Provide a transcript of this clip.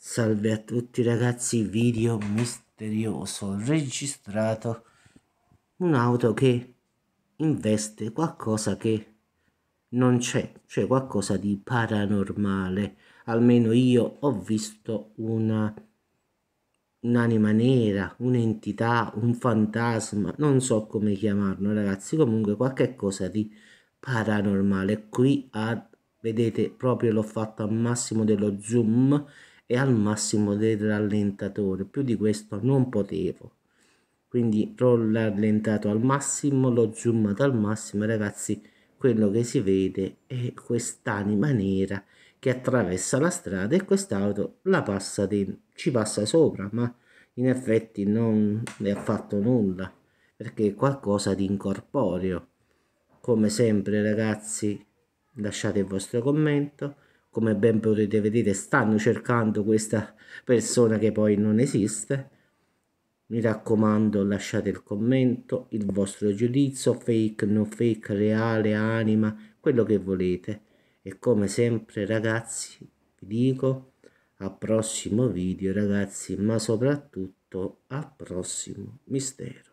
Salve a tutti ragazzi, video misterioso registrato un'auto che investe qualcosa che non c'è, cioè qualcosa di paranormale. Almeno io ho visto una un'anima nera, un'entità, un fantasma, non so come chiamarlo ragazzi, comunque qualche cosa di paranormale qui a vedete proprio l'ho fatto al massimo dello zoom e al massimo del rallentatore più di questo non potevo quindi l'ho rallentato al massimo l'ho zoomato al massimo ragazzi quello che si vede è quest'anima nera che attraversa la strada e quest'auto la passa dentro, ci passa sopra ma in effetti non ne ha fatto nulla perché è qualcosa di incorporeo come sempre ragazzi lasciate il vostro commento come ben potete vedere stanno cercando questa persona che poi non esiste mi raccomando lasciate il commento il vostro giudizio fake no fake reale anima quello che volete e come sempre ragazzi vi dico al prossimo video ragazzi ma soprattutto al prossimo mistero